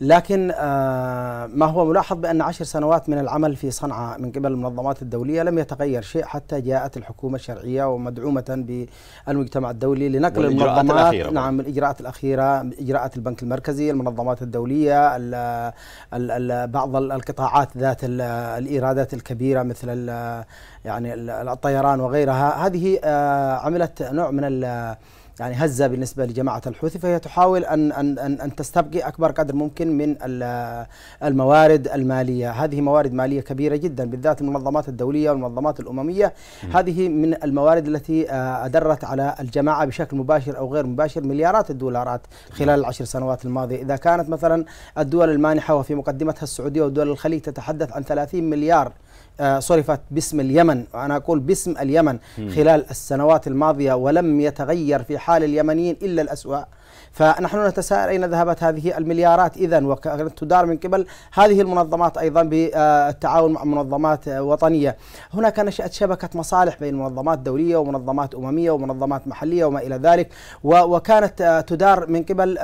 لكن آه، ما هو ملاحظ بأن عشر سنوات من العمل في صنعاء من قبل المنظمات الدولية لم يتغير شيء حتى جاءت الحكومة الشرعية ومدعومة بالمجتمع الدولي لنقل المنظمات نعم الإجراءات الأخيرة إجراءات البنك المركزي المنظمات الدولية الـ الـ الـ بعض القطاعات ذات الإيرادات الكبيرة مثل يعني الطيران وغيرها هذه آه، عملت نوع من يعني هزة بالنسبة لجماعة الحوثي فهي تحاول أن أن أن, أن تستبقي أكبر قدر ممكن من الموارد المالية، هذه موارد مالية كبيرة جدا بالذات المنظمات الدولية والمنظمات الأممية، هذه من الموارد التي آه، أدرت على الجماعة بشكل مباشر أو غير مباشر مليارات الدولارات خلال العشر سنوات الماضية، إذا كانت مثلا الدول المانحة وفي مقدمتها السعودية ودول الخليج تتحدث عن 30 مليار صرفت آه، باسم اليمن وأنا أقول باسم اليمن خلال السنوات الماضية ولم يتغير في حال اليمنيين إلا الأسوأ فنحن نتساءل أين ذهبت هذه المليارات إذا وكانت تدار من قبل هذه المنظمات أيضا بالتعاون مع منظمات وطنية هناك نشأت شبكة مصالح بين منظمات دولية ومنظمات أممية ومنظمات محلية وما إلى ذلك وكانت تدار من قبل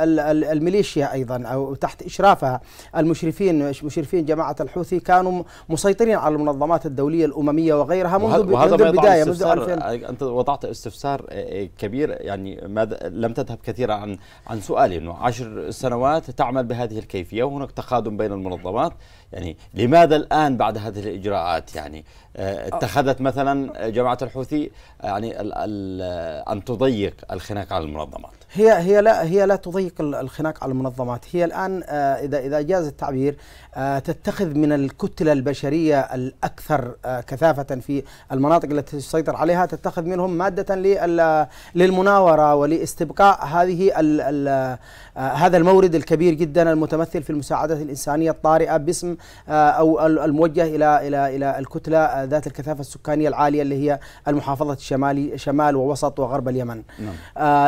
الميليشيا أيضا أو تحت إشرافها المشرفين مشرفين جماعة الحوثي كانوا مسيطرين على المنظمات الدولية الأممية وغيرها منذ, وهذا منذ البداية منذ 2000 أنت وضعت استفسار آه، آه، كبير يعني ماذا لم تذهب كثيرا عن عن سؤالي انه عشر سنوات تعمل بهذه الكيفيه وهناك تخادم بين المنظمات يعني لماذا الان بعد هذه الاجراءات يعني آه، اتخذت مثلا جماعه الحوثي آه، يعني ال ال آه، ان تضيق الخناق على المنظمات هي هي لا هي لا تضيق الخناق على المنظمات، هي الان آه، اذا اذا جاز التعبير آه، تتخذ من الكتله البشريه الاكثر آه، كثافه في المناطق التي تسيطر عليها تتخذ منهم ماده للمناوره ولاستبقاء هذه هذا المورد الكبير جدا المتمثل في المساعدات الانسانيه الطارئه باسم او الموجه الى الى الى الكتله ذات الكثافه السكانيه العاليه اللي هي المحافظه الشمالي شمال ووسط وغرب اليمن. نعم.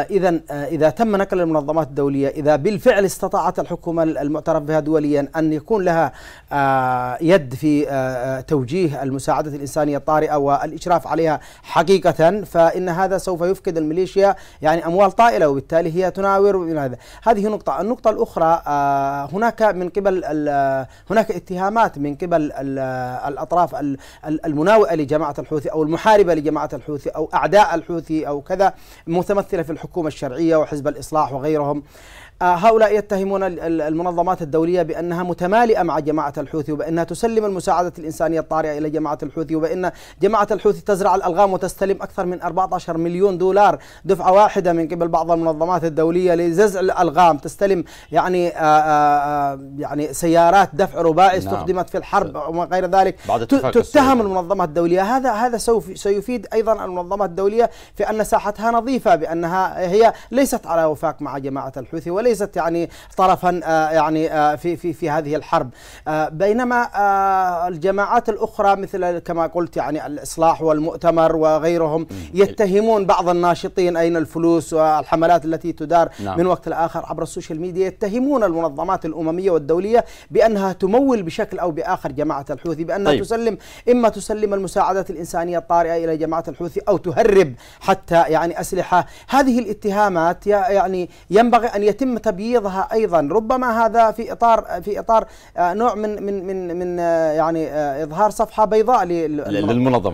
اذا إذا تم نقل المنظمات الدولية إذا بالفعل استطاعت الحكومة المعترف بها دوليا أن يكون لها آه، يد في آه، آه، توجيه المساعدة الإنسانية الطارئة والإشراف عليها حقيقة فإن هذا سوف يفقد الميليشيا يعني أموال طائلة وبالتالي هي تناور هذا هذه نقطة النقطة الأخرى هناك من قبل هناك اتهامات من قبل الأطراف المناوئة لجماعة الحوثي أو المحاربة لجماعة الحوثي أو أعداء الحوثي أو كذا متمثلة في الحكومة الشرعية وحزب الإصلاح وغيرهم آه، هؤلاء يتهمون المنظمات الدولية بأنها متمالئة مع جماعة الحوثي وبأنها تسلم المساعدة الإنسانية الطارئة إلى جماعة الحوثي وبأن جماعة الحوثي تزرع الألغام وتستلم أكثر من 14 مليون دولار دفعة واحدة من قبل بعض المنظمات الدولية لززع الألغام تستلم يعني آه، آه، يعني سيارات دفع رباعي نعم. استخدمت في الحرب وما غير ذلك تتهم المنظمات الدولية هذا هذا سوف سيفيد أيضا المنظمات الدولية في أن ساحتها نظيفة بأنها هي ليست ليست على وفاق مع جماعة الحوثي وليست يعني طرفا آه، يعني آه، في في في هذه الحرب آه، بينما الجماعات الأخرى مثل كما قلت يعني الإصلاح والمؤتمر وغيرهم يتهمون بعض الناشطين أين الفلوس والحملات التي تدار نعم. من وقت لآخر عبر السوشيال ميديا يتهمون المنظمات الأممية والدولية بأنها تمول بشكل أو بآخر جماعة الحوثي بأنها طيب. تسلم إما تسلم المساعدات الإنسانية الطارئة إلى جماعة الحوثي أو تهرب حتى يعني أسلحة هذه الاتهامات التعليمات يعني ينبغي ان يتم تبييضها ايضا ربما هذا في اطار في اطار آه، نوع من من من من آه، يعني آه، اظهار صفحه بيضاء للمنظمات